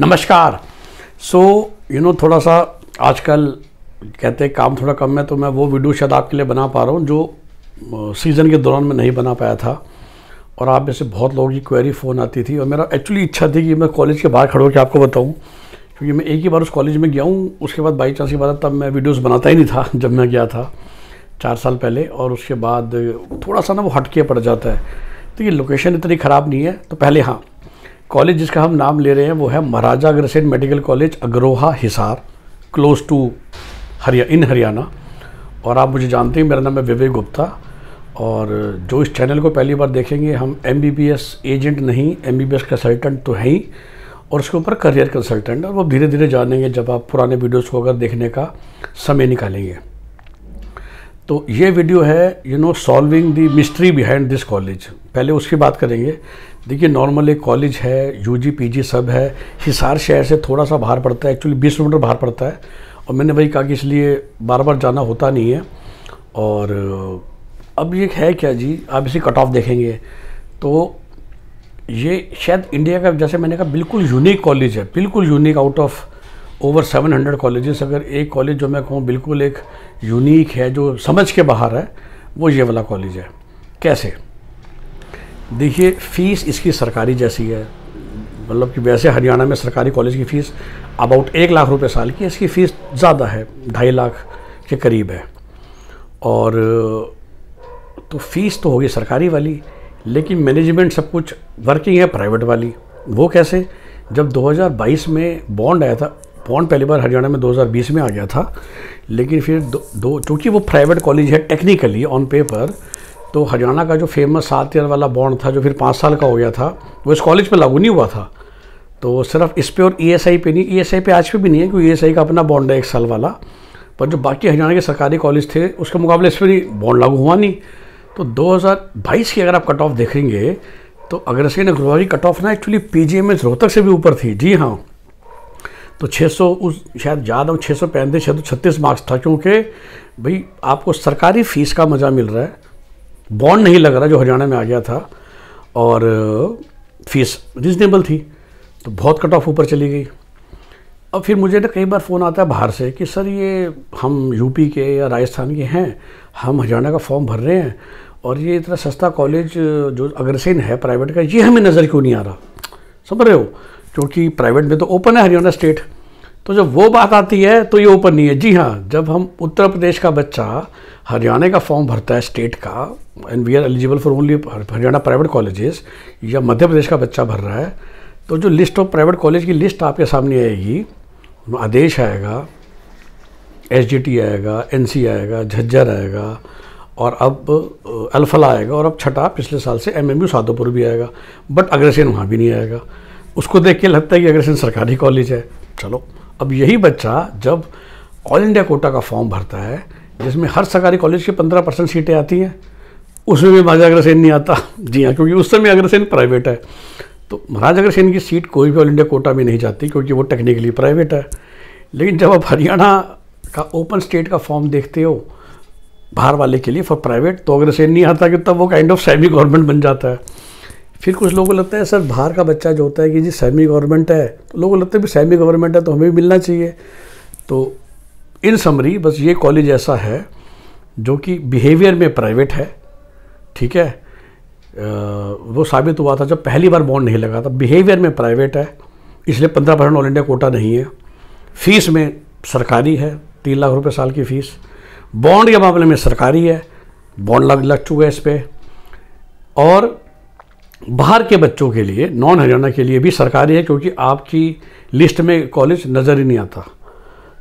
नमस्कार so you know थोड़ा सा आजकल कहते हैं काम थोड़ा कम है तो मैं वो वीडियो शायद आपके लिए बना पा रहा हूँ जो सीज़न के दौरान मैं नहीं बना पाया था और आप में से बहुत लोगों की क्वेरी फ़ोन आती थी और मेरा एक्चुअली इच्छा थी कि मैं कॉलेज के बाहर खड़ो होकर आपको बताऊँ क्योंकि मैं एक ही बार उस कॉलेज में गया हूँ उसके बाद बाई चांस की बात तब मैं वीडियोस बनाता ही नहीं था जब मैं गया था चार साल पहले और उसके बाद थोड़ा सा ना वो हटके पड़ जाता है तो ये लोकेशन इतनी ख़राब नहीं है तो पहले हाँ कॉलेज जिसका हम नाम ले रहे हैं वो है Maharaja Agrasen medical college Agroha Hisar close to हरिया इन हरियाणा और आप मुझे जानते हैं मेरा नाम है विवेक गुप्ता और जो इस चैनल को पहली बार देखेंगे हम एम एजेंट नहीं एम बी कंसल्टेंट तो हैं ही और उसके ऊपर करियर कंसल्टेंट और वो धीरे धीरे जानेंगे जब आप पुराने वीडियोज़ को अगर देखने का समय निकालेंगे तो ये वीडियो है you know solving the mystery behind this college पहले उसकी बात करेंगे देखिए नॉर्मल एक कॉलेज है यूजी पीजी सब है हिसार शहर से थोड़ा सा बाहर पड़ता है एक्चुअली बीस किलोमीटर बाहर पड़ता है और मैंने वही कहा कि इसलिए बार बार जाना होता नहीं है और अब ये है क्या जी आप इसी कट ऑफ देखेंगे तो ये शायद इंडिया का जैसे मैंने कहा बिल्कुल यूनिक कॉलेज है बिल्कुल unique out of over 700 colleges अगर एक कॉलेज जो मैं कहूँ बिल्कुल एक यूनिक है जो समझ के बाहर है वो ये वाला कॉलेज है कैसे देखिए फ़ीस इसकी सरकारी जैसी है मतलब कि वैसे हरियाणा में सरकारी कॉलेज की फ़ीस अबाउट एक लाख रुपए साल की इसकी फ़ीस ज़्यादा है ढाई लाख के करीब है और तो फ़ीस तो होगी सरकारी वाली लेकिन मैनेजमेंट सब कुछ वर्किंग है प्राइवेट वाली वो कैसे जब 2022 में बॉन्ड आया था पॉन्ड पहली बार हरियाणा में 2020 में आ गया था लेकिन फिर दो, दो चूँकि वो प्राइवेट कॉलेज है टेक्निकली ऑन पेपर तो हरियाणा का जो फेमस सात ईयर वाला बॉन्ड था जो फिर पाँच साल का हो गया था वो इस कॉलेज पर लागू नहीं हुआ था तो सिर्फ इस पे और ई e पे नहीं ई e एस पे आज पे भी नहीं है क्योंकि ई e का अपना बॉन्ड है एक साल वाला पर जो बाकी हरियाणा के सरकारी कॉलेज थे उसके मुकाबले इस पर भी बॉन्ड लागू हुआ नहीं तो 2022 की अगर आप कट ऑफ देखेंगे तो अग्रसेन अग्रवारी कट ऑफ ना एक्चुअली पी में रोहतक से भी ऊपर थी जी हाँ तो 600 उस शायद ज़्यादा छः सौ पैंतीस छः सौ छत्तीस मार्क्स था क्योंकि भाई आपको सरकारी फ़ीस का मज़ा मिल रहा है बॉन्ड नहीं लग रहा जो हरियाणा में आ गया था और फीस uh, रिजनेबल थी तो बहुत कट ऑफ ऊपर चली गई अब फिर मुझे ना कई बार फ़ोन आता है बाहर से कि सर ये हम यूपी के या राजस्थान के हैं हम हरियाणा का फॉर्म भर रहे हैं और ये इतना सस्ता कॉलेज जो अग्रसेन है प्राइवेट का ये हमें नज़र क्यों नहीं आ रहा समझ रहे हो क्योंकि प्राइवेट में तो ओपन है हरियाणा स्टेट तो जब वो बात आती है तो ये ओपन नहीं है जी हाँ जब हम उत्तर प्रदेश का बच्चा हरियाणा का फॉर्म भरता है स्टेट का and we are eligible for only Haryana private colleges या मध्य प्रदेश का बच्चा भर रहा है तो जो लिस्ट ऑफ प्राइवेट कॉलेज की लिस्ट आपके सामने आएगी आदेश आएगा एस आएगा एन आएगा झज्जर आएगा और अब अल्फला आएगा और अब छठा पिछले साल से एम एम यू साधोपुर भी आएगा बट अग्रसेन वहाँ भी नहीं आएगा उसको देख के लगता है कि अग्रसेन सरकारी कॉलेज है चलो अब यही बच्चा जब ऑल इंडिया कोटा का फॉर्म भरता है जिसमें हर सरकारी कॉलेज की पंद्रह परसेंट सीटें आती हैं उसमें भी महाराजा अग्रसेन नहीं आता जी हाँ क्योंकि उस समय अग्रसेन प्राइवेट है तो महाराज अग्रसेन की सीट कोई भी ऑल इंडिया कोटा में नहीं जाती क्योंकि वो टेक्निकली प्राइवेट है लेकिन जब आप हरियाणा का ओपन स्टेट का फॉर्म देखते हो बाहर वाले के लिए फॉर प्राइवेट तो अग्रसेन नहीं आता कि तब वो काइंड ऑफ सेमी गवर्नमेंट बन जाता है फिर कुछ लोगों को लगता है सर बाहर का बच्चा जो होता है कि जी सेमी गवर्नमेंट है तो लोगों को लगता है भी सेमी गवर्नमेंट है तो हमें भी मिलना चाहिए तो इन समरी बस ये कॉलेज ऐसा है जो कि बिहेवियर में प्राइवेट है ठीक है वो साबित हुआ था जब पहली बार बॉन्ड नहीं लगा था बिहेवियर में प्राइवेट है इसलिए पंद्रह परसेंट ऑल इंडिया कोटा नहीं है फीस में सरकारी है तीन लाख रुपये साल की फ़ीस बॉन्ड के मामले में सरकारी है बॉन्ड लग लग चुका है इस पर और बाहर के बच्चों के लिए नॉन हरियाणा के लिए भी सरकारी है क्योंकि आपकी लिस्ट में कॉलेज नज़र ही नहीं आता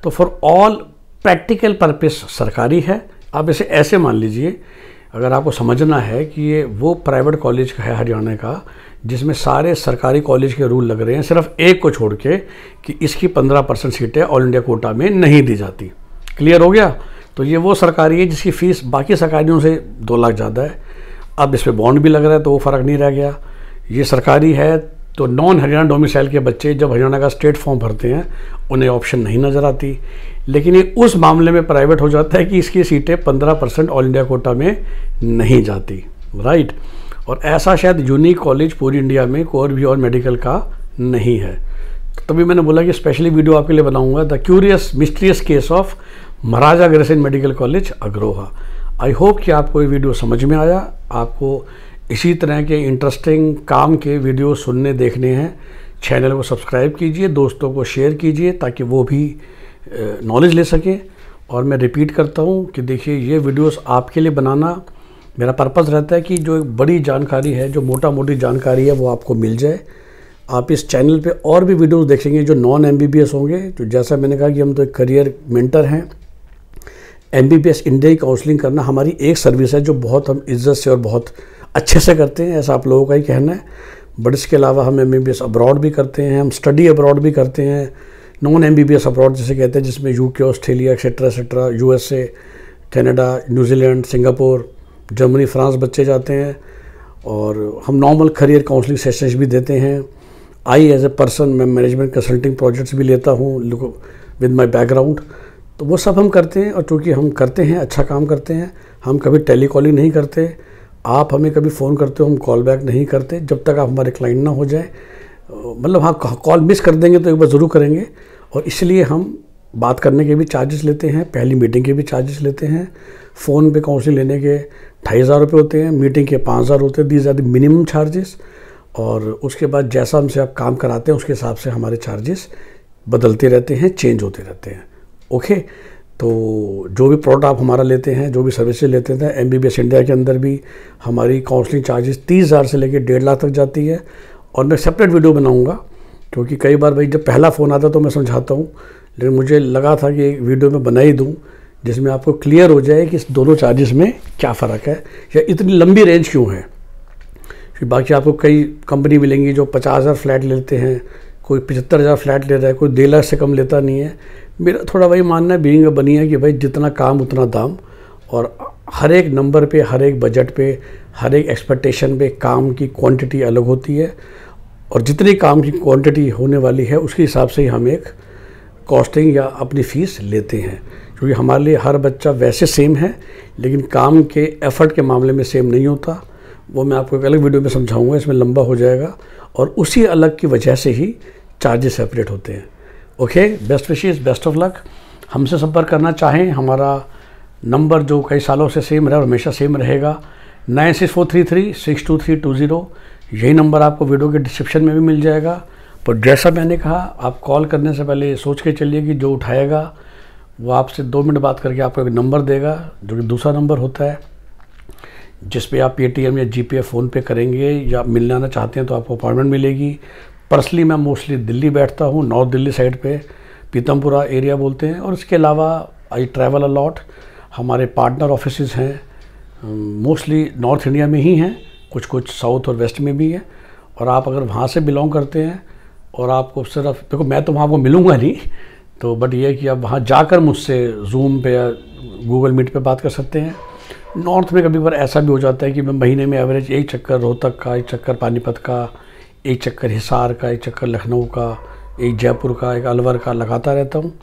तो फॉर ऑल प्रैक्टिकल पर्पस सरकारी है आप इसे ऐसे मान लीजिए अगर आपको समझना है कि ये वो प्राइवेट कॉलेज है हरियाणा का जिसमें सारे सरकारी कॉलेज के रूल लग रहे हैं सिर्फ एक को छोड़ के कि इसकी पंद्रह परसेंट सीटें ऑल इंडिया कोटा में नहीं दी जाती क्लियर हो गया तो ये वो सरकारी है जिसकी फ़ीस बाकी सरकारियों से दो लाख ज़्यादा है अब इस पर बॉन्ड भी लग रहा है तो वो फ़र्क नहीं रह गया ये सरकारी है तो नॉन हरियाणा डोमिसाइल के बच्चे जब हरियाणा का स्टेट फॉर्म भरते हैं उन्हें ऑप्शन नहीं नज़र आती लेकिन ये उस मामले में प्राइवेट हो जाता है कि इसकी सीटें पंद्रह परसेंट ऑल इंडिया कोटा में नहीं जाती राइट और ऐसा शायद यूनिक कॉलेज पूरी इंडिया में कोर भी और मेडिकल का नहीं है तभी मैंने बोला कि स्पेशली वीडियो आपके लिए बनाऊंगा the curious mysterious case of Maharaja Agrasen medical college Agroha I hope कि आपको ये वीडियो समझ में आया आपको इसी तरह के इंटरेस्टिंग काम के वीडियो सुनने देखने हैं चैनल को सब्सक्राइब कीजिए दोस्तों को शेयर कीजिए ताकि वो भी नॉलेज ले सकें और मैं रिपीट करता हूँ कि देखिए ये वीडियोस आपके लिए बनाना मेरा पर्पज़ रहता है कि जो एक बड़ी जानकारी है जो मोटा मोटी जानकारी है वो आपको मिल जाए आप इस चैनल पे और भी वीडियोस देखेंगे जो नॉन एमबीबीएस होंगे तो जैसा मैंने कहा कि हम तो एक करियर मेंटर हैं एम बी बी इंडिया की काउंसलिंग करना हमारी एक सर्विस है जो बहुत हम इज्जत से और बहुत अच्छे से करते हैं ऐसा आप लोगों का ही कहना है बट इसके अलावा हम एम बी अब्रॉड भी करते हैं हम स्टडी अब्रॉड भी करते हैं नॉन एम बी अब्रॉड जिसे कहते हैं जिसमें U K Australia etcetera etcetera U S A Canada New Zealand Singapore Germany France बच्चे जाते हैं और हम नॉर्मल करियर काउंसलिंग सेशंस भी देते हैं आई एज ए पर्सन मैं मैनेजमेंट कंसल्टिंग प्रोजेक्ट्स भी लेता हूँ विद माई बैकग्राउंड तो वो सब हम करते हैं और चूँकि हम करते हैं अच्छा काम करते हैं हम कभी टेली कॉलिंग नहीं करते आप हमें कभी फ़ोन करते हो हम कॉल बैक नहीं करते जब तक आप हमारे क्लाइंट ना हो जाए मतलब हाँ कॉल मिस कर देंगे तो एक बार ज़रूर करेंगे और इसलिए हम बात करने के भी चार्जेस लेते हैं पहली मीटिंग के भी चार्जेस लेते हैं फ़ोन पे काउंसिल लेने के ढाई हज़ार रुपये होते हैं मीटिंग के पाँच हज़ार होते हैं दीज आर मिनिमम चार्जेस और उसके बाद जैसा हमसे आप काम कराते हैं उसके हिसाब से हमारे चार्जेस बदलते रहते हैं चेंज होते रहते हैं ओके तो जो भी प्रोडक्ट आप हमारा लेते हैं जो भी सर्विसेज लेते हैं एम बी इंडिया के अंदर भी हमारी काउंसलिंग चार्जेस तीस हज़ार से लेकर डेढ़ लाख तक जाती है और मैं सेपरेट वीडियो बनाऊँगा क्योंकि कई बार भाई जब पहला फ़ोन आता तो मैं समझाता हूँ लेकिन मुझे लगा था कि एक वीडियो में बना ही दूँ जिसमें आपको क्लियर हो जाए कि इस दोनों चार्जेस में क्या फ़र्क है या इतनी लंबी रेंज क्यों है बाकी आपको कई कंपनी मिलेंगी जो पचास हज़ार फ्लैट लेते हैं कोई पचहत्तर हज़ार फ्लैट ले रहा है कोई दे लाख से कम लेता नहीं है मेरा थोड़ा वही मानना है बीइंग बनी है कि भाई जितना काम उतना दाम और हर एक नंबर पे हर एक बजट पे हर एक एक्सपेक्टेशन पे काम की क्वांटिटी अलग होती है और जितनी काम की क्वांटिटी होने वाली है उसके हिसाब से ही हम एक कॉस्टिंग या अपनी फ़ीस लेते हैं क्योंकि हमारे लिए हर बच्चा वैसे सेम है लेकिन काम के एफर्ट के मामले में सेम नहीं होता वो मैं आपको एक अलग वीडियो में समझाऊंगा इसमें लंबा हो जाएगा और उसी अलग की वजह से ही चार्जेस सेपरेट होते हैं okay best wishes best of luck हमसे संपर्क करना चाहें हमारा नंबर जो कई सालों से सेम रहा और हमेशा सेम रहेगा nine six four three three six two three two zero यही नंबर आपको वीडियो के डिस्क्रिप्शन में भी मिल जाएगा पर जैसा मैंने कहा आप कॉल करने से पहले सोच के चलिए कि जो उठाएगा वो आपसे दो मिनट बात करके आपको एक नंबर देगा जो कि दूसरा नंबर होता है जिस पे आप पेटीएम या पे फ़ोन फ़ोनपे करेंगे या मिलने आना चाहते हैं तो आपको अपॉइंटमेंट मिलेगी पर्सनली मैं मोस्टली दिल्ली बैठता हूँ नॉर्थ दिल्ली साइड पे पीतमपुरा एरिया बोलते हैं और इसके अलावा आई ट्रैवल अलॉट हमारे पार्टनर ऑफिस हैं मोस्टली नॉर्थ इंडिया में ही हैं कुछ कुछ साउथ और वेस्ट में भी हैं और आप अगर वहाँ से बिलोंग करते हैं और आपको सिर्फ देखो मैं तो वहाँ को मिलूँगा नहीं तो बट ये कि आप वहाँ जाकर मुझसे जूम पे या गूगल मीट पे बात कर सकते हैं नॉर्थ में कभी बार ऐसा भी हो जाता है कि मैं महीने में एवरेज एक चक्कर रोहतक का एक चक्कर पानीपत का एक चक्कर हिसार का एक चक्कर लखनऊ का एक जयपुर का एक अलवर का लगाता रहता हूँ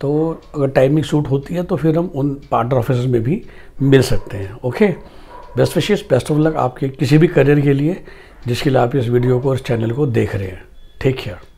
तो अगर टाइमिंग सूट होती है तो फिर हम उन पार्टनर ऑफिस में भी मिल सकते हैं okay best wishes best of luck आपके किसी भी करियर के लिए जिसके लिए आप इस वीडियो को और इस चैनल को देख रहे हैं ठीक है